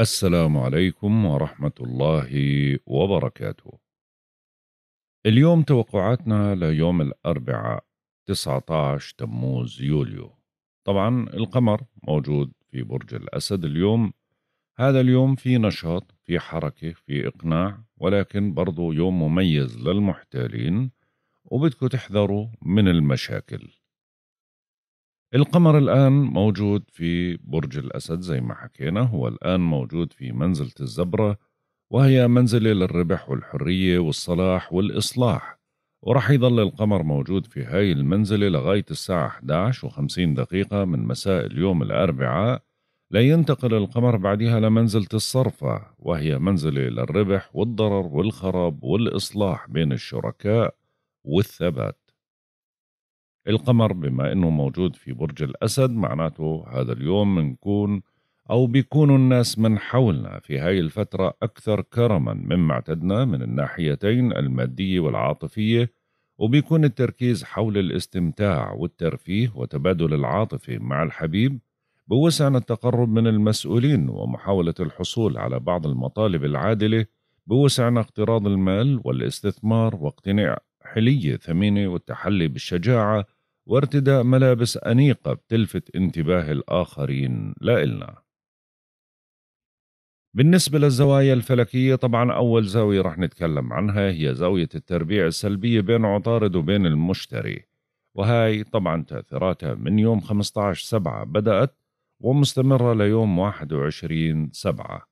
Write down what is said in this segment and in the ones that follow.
السلام عليكم ورحمة الله وبركاته. اليوم توقعاتنا ليوم الأربعاء 19 تموز يوليو. طبعا القمر موجود في برج الأسد اليوم. هذا اليوم في نشاط، في حركة، في إقناع، ولكن برضو يوم مميز للمحتالين وبدكم تحذروا من المشاكل. القمر الآن موجود في برج الأسد زي ما حكينا هو الآن موجود في منزلة الزبرة وهي منزلة للربح والحرية والصلاح والإصلاح ورح يظل القمر موجود في هاي المنزلة لغاية الساعة 11 و50 دقيقة من مساء اليوم الأربعاء لينتقل القمر بعدها لمنزلة الصرفة وهي منزلة للربح والضرر والخراب والإصلاح بين الشركاء والثبات القمر بما أنه موجود في برج الأسد معناته هذا اليوم بنكون أو بيكونوا الناس من حولنا في هاي الفترة أكثر كرما مما اعتدنا من الناحيتين المادية والعاطفية وبيكون التركيز حول الاستمتاع والترفيه وتبادل العاطفة مع الحبيب بوسعنا التقرب من المسؤولين ومحاولة الحصول على بعض المطالب العادلة بوسعنا اقتراض المال والاستثمار واقتناع حلية ثمينة والتحلي بالشجاعة وارتداء ملابس أنيقة بتلفت انتباه الآخرين لإلنا بالنسبة للزوايا الفلكية طبعا أول زاوية رح نتكلم عنها هي زاوية التربيع السلبية بين عطارد وبين المشتري وهاي طبعا تأثيراتها من يوم 15 سبعة بدأت ومستمرة ليوم 21 سبعة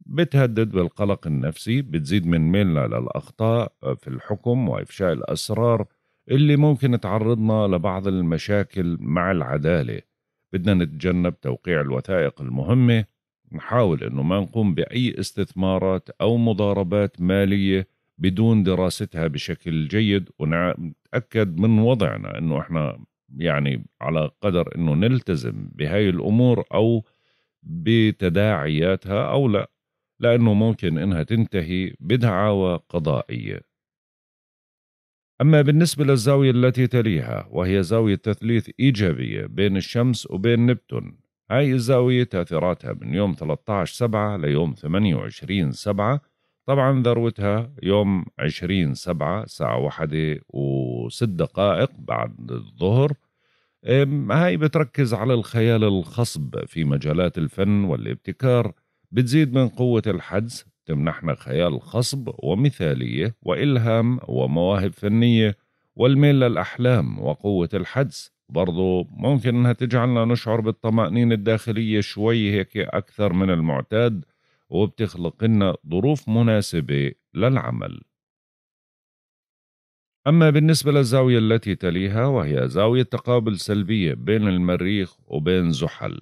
بتهدد بالقلق النفسي بتزيد من ميلنا للأخطاء في الحكم وإفشاء الأسرار اللي ممكن تعرضنا لبعض المشاكل مع العدالة بدنا نتجنب توقيع الوثائق المهمة نحاول أنه ما نقوم بأي استثمارات أو مضاربات مالية بدون دراستها بشكل جيد ونتأكد من وضعنا أنه إحنا يعني على قدر أنه نلتزم بهاي الأمور أو بتداعياتها أو لا لأنه ممكن أنها تنتهي بدعاوى قضائية أما بالنسبة للزاوية التي تليها وهي زاوية تثليث إيجابية بين الشمس وبين نبتون هاي الزاوية تأثيراتها من يوم 13 سبعة ليوم 28 سبعة طبعا ذروتها يوم 20 سبعة ساعة واحدة وست دقائق بعد الظهر هاي بتركز على الخيال الخصب في مجالات الفن والابتكار بتزيد من قوة الحدس تمنحنا خيال خصب ومثالية وإلهام ومواهب فنية والميل للأحلام وقوة الحدس برضو ممكن أنها تجعلنا نشعر بالطمأنينة الداخلية شوي هيك أكثر من المعتاد وبتخلق لنا ظروف مناسبة للعمل أما بالنسبة للزاوية التي تليها وهي زاوية تقابل سلبية بين المريخ وبين زحل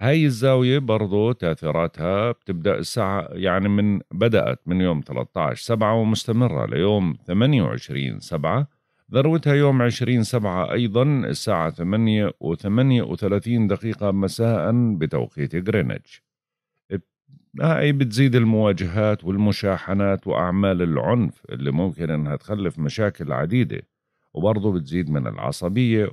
هاي الزاوية برضو تأثيراتها بتبدأ الساعة يعني من بدأت من يوم 13 سبعة ومستمرة ليوم 28 سبعة ذروتها يوم 20 سبعة أيضا الساعة 8 و 38 دقيقة مساء بتوقيت غرينتش هاي بتزيد المواجهات والمشاحنات وأعمال العنف اللي ممكن أنها تخلف مشاكل عديدة وبرضه بتزيد من العصبية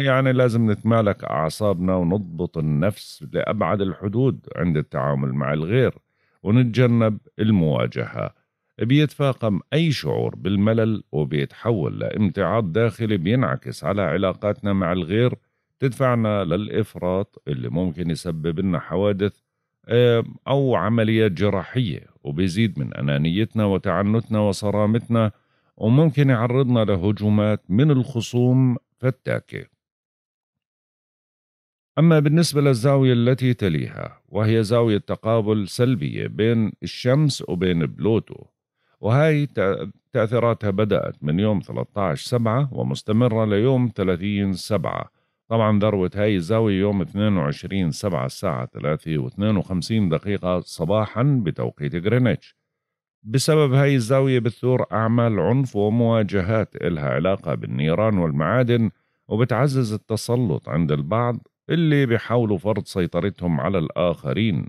يعني لازم نتمالك أعصابنا ونضبط النفس لأبعد الحدود عند التعامل مع الغير ونتجنب المواجهة بيتفاقم أي شعور بالملل وبيتحول لامتعاض داخلي بينعكس على علاقاتنا مع الغير تدفعنا للإفراط اللي ممكن يسبب لنا حوادث أو عمليات جراحية وبيزيد من أنانيتنا وتعنتنا وصرامتنا وممكن يعرضنا لهجومات من الخصوم فتاكة أما بالنسبة للزاوية التي تليها وهي زاوية تقابل سلبية بين الشمس وبين بلوتو وهي تأثيراتها بدأت من يوم 13 سبعة ومستمرة ليوم 30 سبعة طبعا ذروة هاي الزاوية يوم 22 سبعة الساعة 3 و52 دقيقة صباحا بتوقيت غرينتش بسبب هاي الزاوية بتثور أعمال عنف ومواجهات إلها علاقة بالنيران والمعادن وبتعزز التسلط عند البعض اللي بيحاولوا فرض سيطرتهم على الآخرين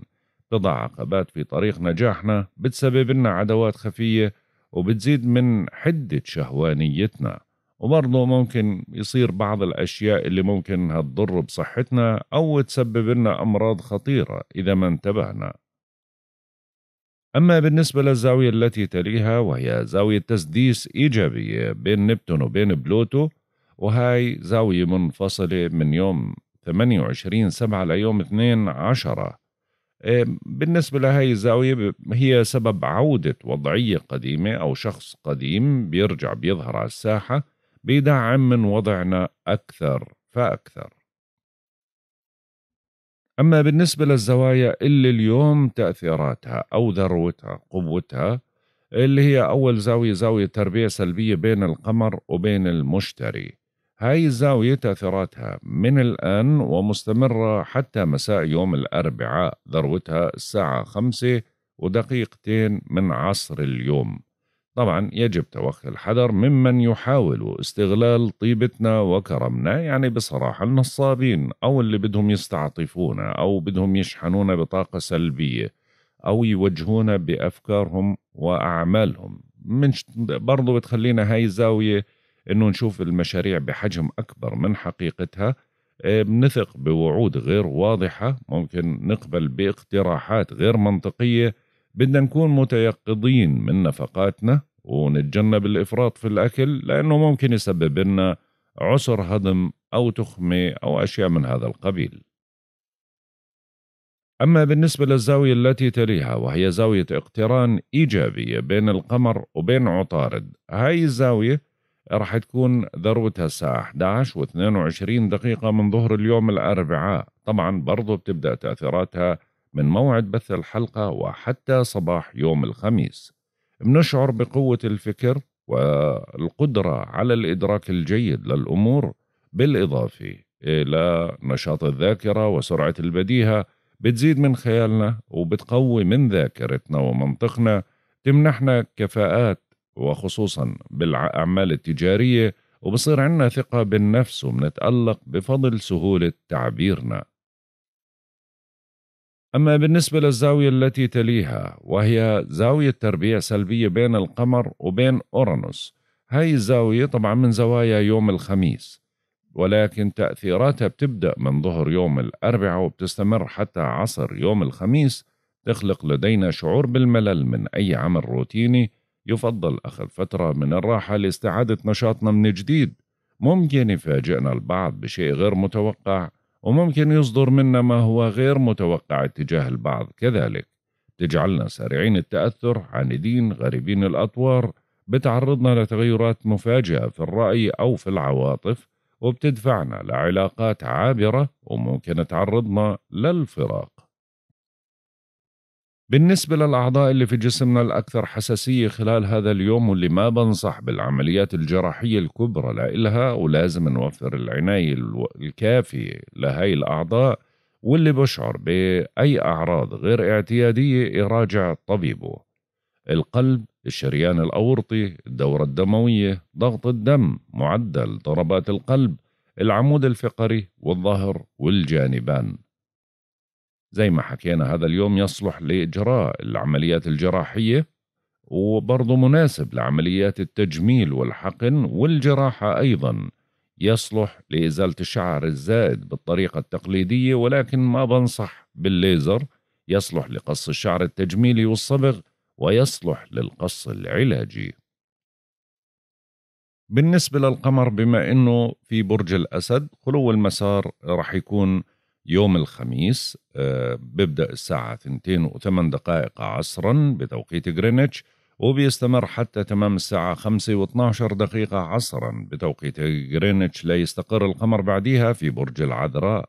تضع عقبات في طريق نجاحنا بتسبب لنا عداوات خفية وبتزيد من حدة شهوانيتنا وبرضه ممكن يصير بعض الأشياء اللي ممكن هتضر بصحتنا أو تسبب لنا أمراض خطيرة إذا ما انتبهنا أما بالنسبة للزاوية التي تليها وهي زاوية تسديس إيجابية بين نبتون وبين بلوتو وهاي زاوية منفصلة من يوم 28 سبعة ليوم 2 عشرة إيه، بالنسبة لهاي الزاوية هي سبب عودة وضعية قديمة أو شخص قديم بيرجع بيظهر على الساحة بيدعم من وضعنا أكثر فأكثر أما بالنسبة للزوايا اللي اليوم تأثيراتها أو ذروتها قوتها اللي هي أول زاوية زاوية تربية سلبية بين القمر وبين المشتري هاي الزاوية تأثيراتها من الآن ومستمرة حتى مساء يوم الأربعاء ذروتها الساعة خمسة ودقيقتين من عصر اليوم طبعا يجب توخي الحذر ممن يحاول استغلال طيبتنا وكرمنا يعني بصراحة النصابين أو اللي بدهم يستعطفونا أو بدهم يشحنونا بطاقة سلبية أو يوجهونا بأفكارهم وأعمالهم منش برضو بتخلينا هاي الزاوية أنه نشوف المشاريع بحجم أكبر من حقيقتها آه، بنثق بوعود غير واضحة ممكن نقبل باقتراحات غير منطقية بدنا نكون متيقظين من نفقاتنا ونتجنب الإفراط في الأكل لأنه ممكن يسبب لنا عسر هضم أو تخمة أو أشياء من هذا القبيل أما بالنسبة للزاوية التي تليها وهي زاوية اقتران إيجابية بين القمر وبين عطارد هاي الزاوية راح تكون ذروتها الساعة 11 و 22 دقيقة من ظهر اليوم الأربعاء طبعا برضو بتبدأ تأثيراتها من موعد بث الحلقة وحتى صباح يوم الخميس بنشعر بقوة الفكر والقدرة على الإدراك الجيد للأمور بالإضافة إلى نشاط الذاكرة وسرعة البديهة بتزيد من خيالنا وبتقوي من ذاكرتنا ومنطقنا تمنحنا كفاءات وخصوصا بالأعمال التجارية وبصير عندنا ثقة بالنفس وبنتألق بفضل سهولة تعبيرنا أما بالنسبة للزاوية التي تليها وهي زاوية تربيع سلبية بين القمر وبين أورانوس هاي الزاوية طبعا من زوايا يوم الخميس ولكن تأثيراتها بتبدأ من ظهر يوم الأربعاء وبتستمر حتى عصر يوم الخميس تخلق لدينا شعور بالملل من أي عمل روتيني يفضل أخذ فترة من الراحة لاستعادة نشاطنا من جديد ممكن يفاجئنا البعض بشيء غير متوقع وممكن يصدر منا ما هو غير متوقع اتجاه البعض كذلك تجعلنا سريعين التأثر عاندين غريبين الأطوار بتعرضنا لتغيرات مفاجئة في الرأي أو في العواطف وبتدفعنا لعلاقات عابرة وممكن تعرضنا للفراق بالنسبة للأعضاء اللي في جسمنا الأكثر حساسية خلال هذا اليوم واللي ما بنصح بالعمليات الجراحية الكبرى لإلها ولازم نوفر العناية الكافية لهي الأعضاء واللي بشعر بأي أعراض غير اعتيادية يراجع طبيبه القلب الشريان الأورطي الدورة الدموية ضغط الدم معدل ضربات القلب العمود الفقري والظهر والجانبان زي ما حكينا هذا اليوم يصلح لإجراء العمليات الجراحية وبرضه مناسب لعمليات التجميل والحقن والجراحة أيضا يصلح لإزالة الشعر الزائد بالطريقة التقليدية ولكن ما بنصح بالليزر يصلح لقص الشعر التجميلي والصبغ ويصلح للقص العلاجي بالنسبة للقمر بما أنه في برج الأسد خلو المسار رح يكون يوم الخميس آه، بيبدأ الساعة 2 و8 دقائق عصرا بتوقيت جرينتش وبيستمر حتى تمام الساعة 5 و12 دقيقة عصرا بتوقيت غرينتش لا يستقر القمر بعديها في برج العذراء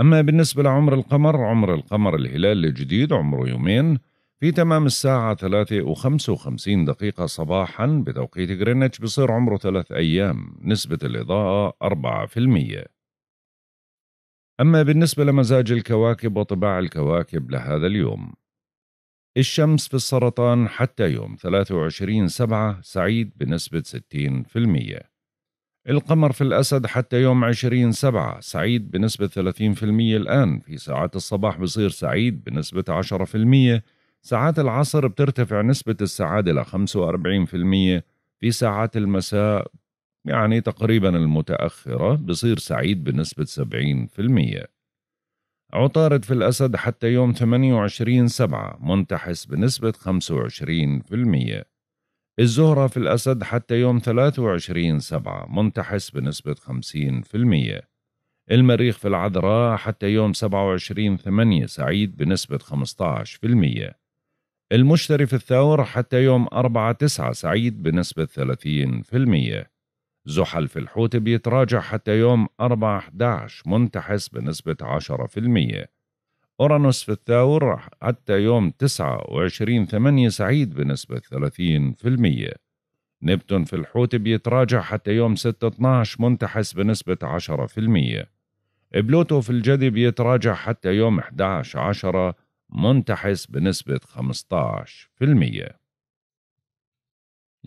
أما بالنسبة لعمر القمر عمر القمر الهلال الجديد عمره يومين في تمام الساعة 3 و55 دقيقة صباحا بتوقيت غرينتش بصير عمره ثلاث أيام نسبة الإضاءة 4% أما بالنسبة لمزاج الكواكب وطباع الكواكب لهذا اليوم الشمس في السرطان حتى يوم 23 سبعة سعيد بنسبة 60% القمر في الأسد حتى يوم 20 سبعة سعيد بنسبة 30% الآن في ساعات الصباح بصير سعيد بنسبة 10% ساعات العصر بترتفع نسبة السعادة ل 45% في ساعات المساء يعني تقريبا المتأخرة بصير سعيد بنسبة 70% عطارد في الأسد حتى يوم 28 سبعة منتحس بنسبة 25% الزهرة في الأسد حتى يوم 23 سبعة منتحس بنسبة 50% المريخ في العذراء حتى يوم 27 ثمانية سعيد بنسبة 15% المشتري في الثور حتى يوم 4 9 سعيد بنسبة 30% زحل في الحوت بيتراجع حتى يوم 4/11 منتحس بنسبة 10%. أورانوس في الثور حتى يوم 29/8 سعيد بنسبة 30%. نبتون في الحوت بيتراجع حتى يوم 6/12 منتحس بنسبة 10%. بلوتو في الجدي بيتراجع حتى يوم 11/10 منتحس بنسبة 15%.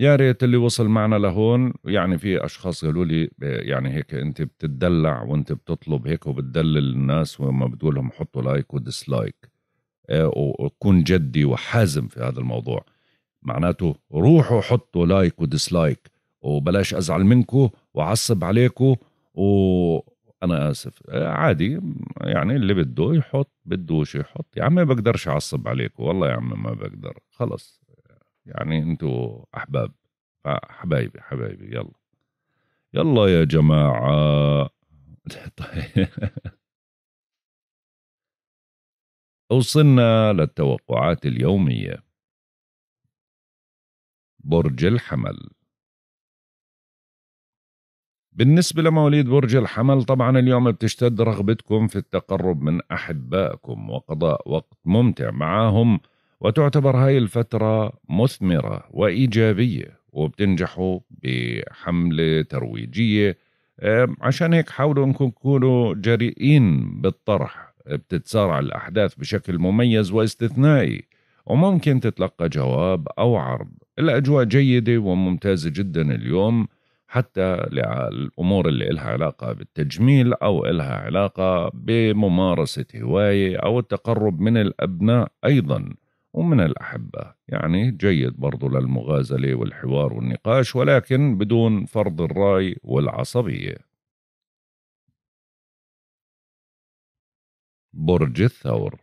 يا ريت اللي وصل معنا لهون يعني في اشخاص قالوا لي يعني هيك انت بتدلع وانت بتطلب هيك وبتدلل الناس وما بتقول لهم حطوا لايك وديسلايك آه، وكون جدي وحازم في هذا الموضوع معناته روحوا حطوا لايك وديسلايك وبلاش ازعل منكم وعصب عليكم وانا اسف آه، عادي يعني اللي بده يحط بدوش يحط يا عمي بقدرش اعصب عليكم والله يا عمي ما بقدر خلص يعني انتوا احباب آه، حبايبي حبايبي يلا يلا يا جماعه طيب. وصلنا للتوقعات اليومية برج الحمل بالنسبة لمواليد برج الحمل طبعا اليوم بتشتد رغبتكم في التقرب من أحبائكم وقضاء وقت ممتع معهم وتعتبر هاي الفترة مثمرة وإيجابية وبتنجحوا بحملة ترويجية عشان هيك حاولوا انكم تكونوا جريئين بالطرح بتتسارع الأحداث بشكل مميز واستثنائي وممكن تتلقى جواب أو عرض الأجواء جيدة وممتازة جدا اليوم حتى للأمور اللي إلها علاقة بالتجميل أو إلها علاقة بممارسة هواية أو التقرب من الأبناء أيضا ومن الأحبة يعني جيد برضو للمغازلة والحوار والنقاش ولكن بدون فرض الرأي والعصبية برج الثور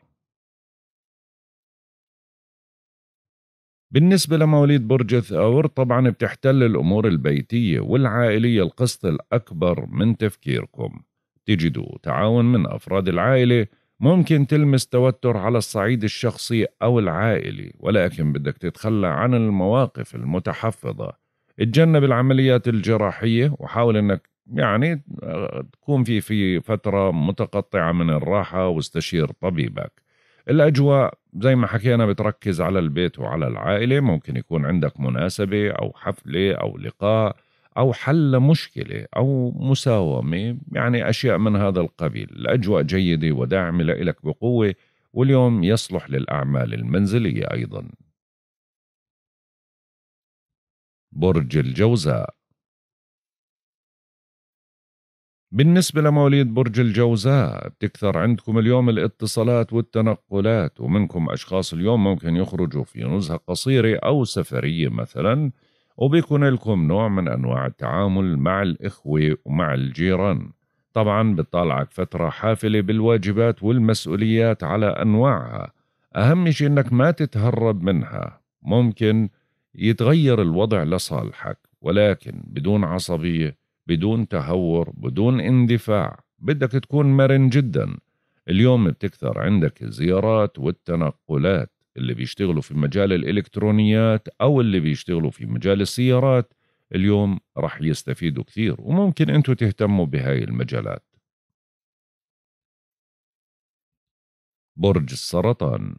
بالنسبة لمواليد برج الثور طبعا بتحتل الأمور البيتية والعائلية القسط الأكبر من تفكيركم تجدوا تعاون من أفراد العائلة ممكن تلمس توتر على الصعيد الشخصي أو العائلي ولكن بدك تتخلى عن المواقف المتحفظة اتجنب العمليات الجراحية وحاول أنك يعني آه، تكون في في فترة متقطعة من الراحة واستشير طبيبك الأجواء زي ما حكينا بتركز على البيت وعلى العائلة ممكن يكون عندك مناسبة أو حفلة أو لقاء أو حل مشكلة أو مساومة يعني أشياء من هذا القبيل الأجواء جيدة ودعم لإلك بقوة واليوم يصلح للأعمال المنزلية أيضا برج الجوزاء بالنسبة لمواليد برج الجوزاء بتكثر عندكم اليوم الاتصالات والتنقلات ومنكم أشخاص اليوم ممكن يخرجوا في نزهة قصيرة أو سفرية مثلا وبيكون لكم نوع من أنواع التعامل مع الإخوة ومع الجيران طبعا بتطالعك فترة حافلة بالواجبات والمسؤوليات على أنواعها أهم شيء أنك ما تتهرب منها ممكن يتغير الوضع لصالحك ولكن بدون عصبية بدون تهور بدون اندفاع بدك تكون مرن جدا اليوم بتكثر عندك الزيارات والتنقلات اللي بيشتغلوا في مجال الإلكترونيات أو اللي بيشتغلوا في مجال السيارات اليوم رح يستفيدوا كثير وممكن أنتوا تهتموا بهاي المجالات برج السرطان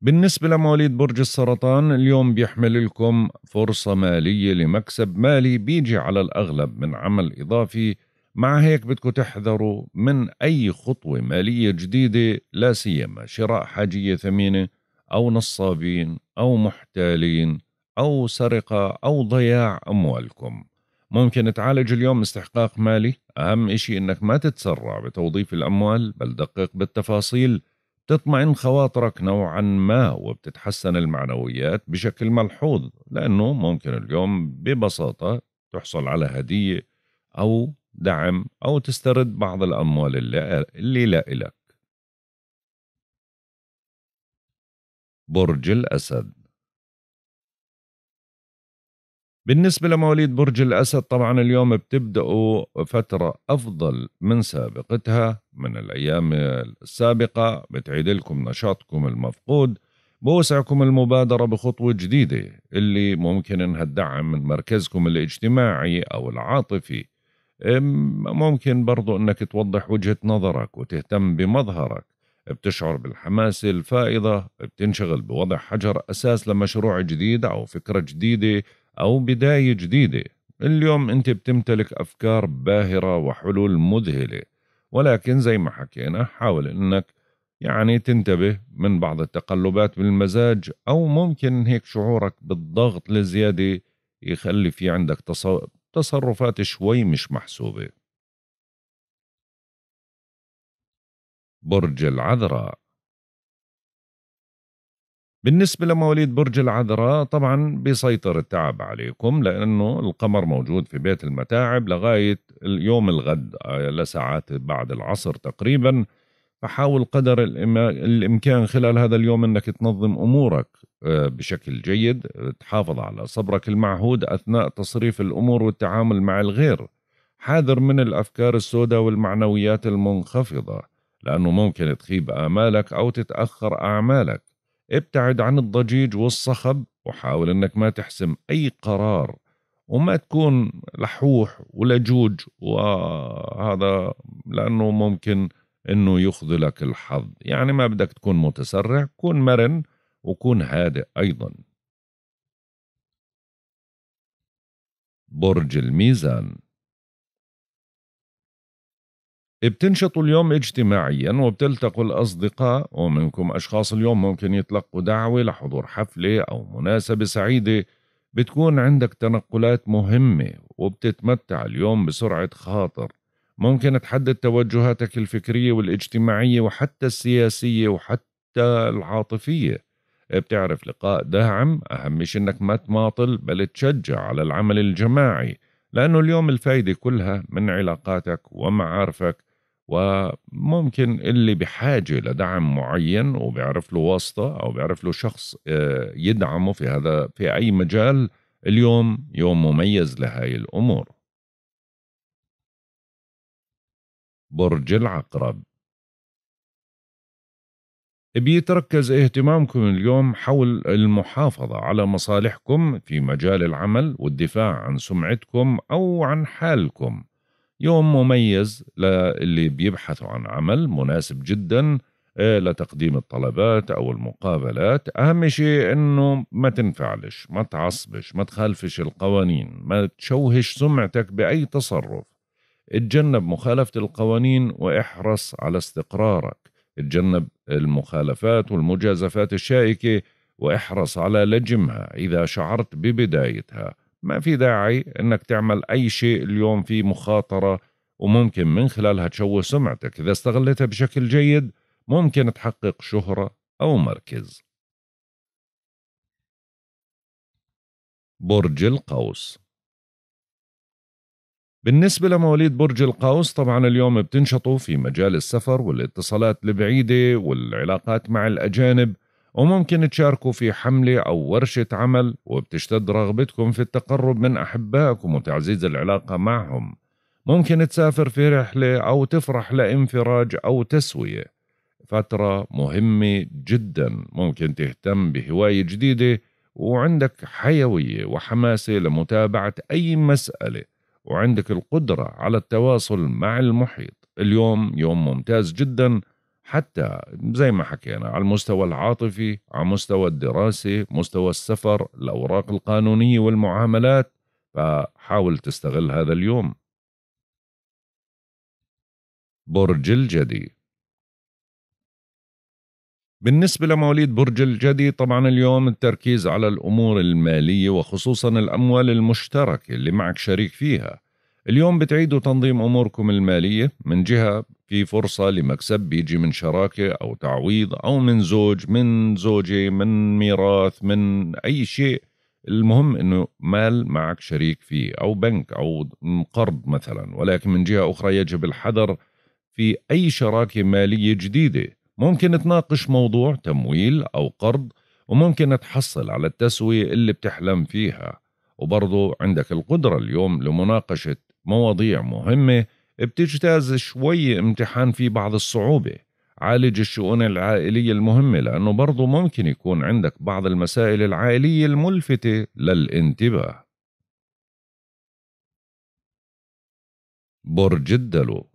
بالنسبة لمواليد برج السرطان اليوم بيحمل لكم فرصة مالية لمكسب مالي بيجي على الأغلب من عمل إضافي مع هيك بدكم تحذروا من أي خطوة مالية جديدة لا سيما شراء حاجية ثمينة أو نصابين أو محتالين أو سرقة أو ضياع أموالكم ممكن تعالج اليوم استحقاق مالي أهم إشي إنك ما تتسرع بتوظيف الأموال بل دقق بالتفاصيل تطمئن خواطرك نوعا ما وبتتحسن المعنويات بشكل ملحوظ لأنه ممكن اليوم ببساطة تحصل على هدية أو دعم أو تسترد بعض الأموال اللي, لا إلك برج الأسد بالنسبة لمواليد برج الأسد طبعا اليوم بتبدأوا فترة أفضل من سابقتها من الأيام السابقة بتعيد لكم نشاطكم المفقود بوسعكم المبادرة بخطوة جديدة اللي ممكن انها تدعم من مركزكم الاجتماعي أو العاطفي ممكن برضو أنك توضح وجهة نظرك وتهتم بمظهرك بتشعر بالحماسة الفائضة بتنشغل بوضع حجر أساس لمشروع جديد أو فكرة جديدة أو بداية جديدة اليوم أنت بتمتلك أفكار باهرة وحلول مذهلة ولكن زي ما حكينا حاول أنك يعني تنتبه من بعض التقلبات بالمزاج أو ممكن هيك شعورك بالضغط لزيادة يخلي في عندك تصرفات شوي مش محسوبة برج العذراء بالنسبة لمواليد برج العذراء طبعا بيسيطر التعب عليكم لأنه القمر موجود في بيت المتاعب لغاية اليوم الغد آه، لساعات بعد العصر تقريبا فحاول قدر الامكان خلال هذا اليوم انك تنظم امورك آه، بشكل جيد تحافظ على صبرك المعهود اثناء تصريف الامور والتعامل مع الغير حاذر من الافكار السوداء والمعنويات المنخفضه لانه ممكن تخيب امالك او تتاخر اعمالك ابتعد عن الضجيج والصخب وحاول انك ما تحسم اي قرار وما تكون لحوح ولجوج وهذا لانه ممكن انه يخذلك الحظ يعني ما بدك تكون متسرع كون مرن وكون هادئ ايضا برج الميزان بتنشطوا اليوم اجتماعيا وبتلتقوا الأصدقاء ومنكم أشخاص اليوم ممكن يتلقوا دعوة لحضور حفلة أو مناسبة سعيدة بتكون عندك تنقلات مهمة وبتتمتع اليوم بسرعة خاطر ممكن تحدد توجهاتك الفكرية والاجتماعية وحتى السياسية وحتى العاطفية بتعرف لقاء داعم أهم شيء إنك ما تماطل بل تشجع على العمل الجماعي لأنه اليوم الفايدة كلها من علاقاتك ومعارفك وممكن اللي بحاجة لدعم معين وبيعرف له واسطة أو بيعرف له شخص آه، يدعمه في هذا في أي مجال اليوم يوم مميز لهاي الأمور برج العقرب بيتركز اهتمامكم اليوم حول المحافظة على مصالحكم في مجال العمل والدفاع عن سمعتكم أو عن حالكم يوم مميز للي بيبحثوا عن عمل مناسب جدا آه، لتقديم الطلبات أو المقابلات أهم شيء أنه ما تنفعلش ما تعصبش ما تخالفش القوانين ما تشوهش سمعتك بأي تصرف اتجنب مخالفة القوانين واحرص على استقرارك اتجنب المخالفات والمجازفات الشائكة واحرص على لجمها إذا شعرت ببدايتها ما في داعي أنك تعمل أي شيء اليوم فيه مخاطرة وممكن من خلالها تشوه سمعتك إذا استغلتها بشكل جيد ممكن تحقق شهرة أو مركز برج القوس بالنسبة لمواليد برج القوس طبعا اليوم بتنشطوا في مجال السفر والاتصالات البعيدة والعلاقات مع الأجانب وممكن تشاركوا في حملة أو ورشة عمل وبتشتد رغبتكم في التقرب من أحبائكم وتعزيز العلاقة معهم ممكن تسافر في رحلة أو تفرح لانفراج أو تسوية فترة مهمة جدا ممكن تهتم بهواية جديدة وعندك حيوية وحماسة لمتابعة أي مسألة وعندك القدرة على التواصل مع المحيط اليوم يوم ممتاز جدا حتى زي ما حكينا على المستوى العاطفي على مستوى الدراسة مستوى السفر الأوراق القانونية والمعاملات فحاول تستغل هذا اليوم برج الجدي بالنسبة لمواليد برج الجدي طبعا اليوم التركيز على الأمور المالية وخصوصا الأموال المشتركة اللي معك شريك فيها اليوم بتعيدوا تنظيم أموركم المالية من جهة في فرصة لمكسب بيجي من شراكة أو تعويض أو من زوج من زوجة من ميراث من أي شيء المهم أنه مال معك شريك فيه أو بنك أو قرض مثلا ولكن من جهة أخرى يجب الحذر في أي شراكة مالية جديدة ممكن تناقش موضوع تمويل أو قرض وممكن تحصل على التسوية اللي بتحلم فيها وبرضو عندك القدرة اليوم لمناقشة مواضيع مهمة بتجتاز شوي امتحان في بعض الصعوبة عالج الشؤون العائلية المهمة لأنه برضو ممكن يكون عندك بعض المسائل العائلية الملفتة للانتباه برج الدلو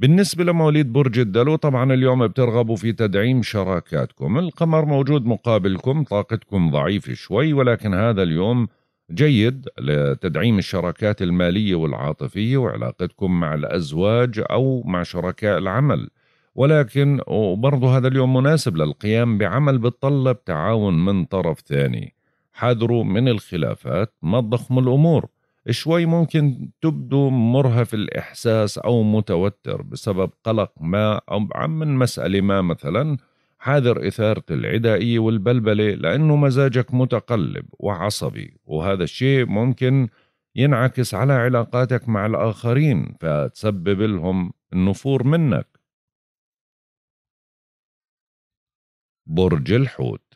بالنسبة لمواليد برج الدلو طبعا اليوم بترغبوا في تدعيم شراكاتكم القمر موجود مقابلكم طاقتكم ضعيفة شوي ولكن هذا اليوم جيد لتدعيم الشراكات المالية والعاطفية وعلاقتكم مع الأزواج أو مع شركاء العمل ولكن وبرضه هذا اليوم مناسب للقيام بعمل بتطلب تعاون من طرف ثاني حذروا من الخلافات ما تضخموا الأمور شوي ممكن تبدو مرهف الإحساس أو متوتر بسبب قلق ما أو من مسألة ما مثلا حاذر إثارة العدائية والبلبلة لأنه مزاجك متقلب وعصبي وهذا الشيء ممكن ينعكس على علاقاتك مع الآخرين فتسبب لهم النفور منك برج الحوت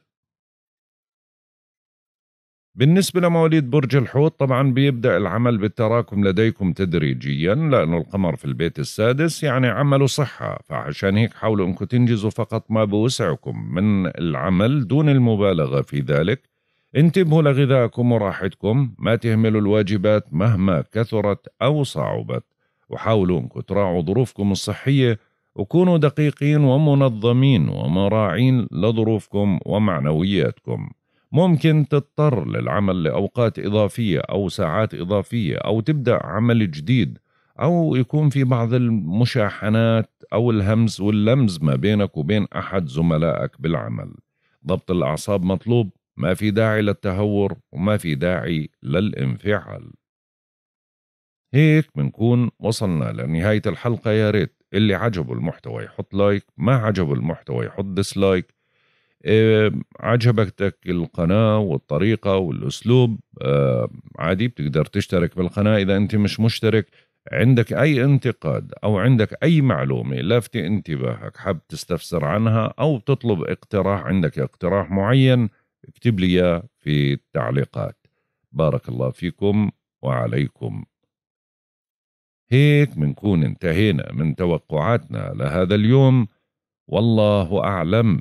بالنسبة لمواليد برج الحوت طبعا بيبدأ العمل بالتراكم لديكم تدريجيا لأنه القمر في البيت السادس يعني عمل صحة فعشان هيك حاولوا أنكم تنجزوا فقط ما بوسعكم من العمل دون المبالغة في ذلك انتبهوا لغذائكم وراحتكم ما تهملوا الواجبات مهما كثرت أو صعبت وحاولوا أنكم تراعوا ظروفكم الصحية وكونوا دقيقين ومنظمين ومراعين لظروفكم ومعنوياتكم ممكن تضطر للعمل لأوقات إضافية أو ساعات إضافية أو تبدأ عمل جديد أو يكون في بعض المشاحنات أو الهمز واللمز ما بينك وبين أحد زملائك بالعمل ضبط الأعصاب مطلوب ما في داعي للتهور وما في داعي للانفعال هيك بنكون وصلنا لنهاية الحلقة يا ريت اللي عجبه المحتوى يحط لايك ما عجبه المحتوى يحط ديسلايك آه، عجبتك القناة والطريقة والأسلوب آه، عادي بتقدر تشترك بالقناة إذا أنت مش مشترك عندك أي انتقاد أو عندك أي معلومة لافتة انتباهك حاب تستفسر عنها أو تطلب اقتراح عندك اقتراح معين اكتب لي إياه في التعليقات بارك الله فيكم وعليكم هيك منكون انتهينا من توقعاتنا لهذا اليوم والله أعلم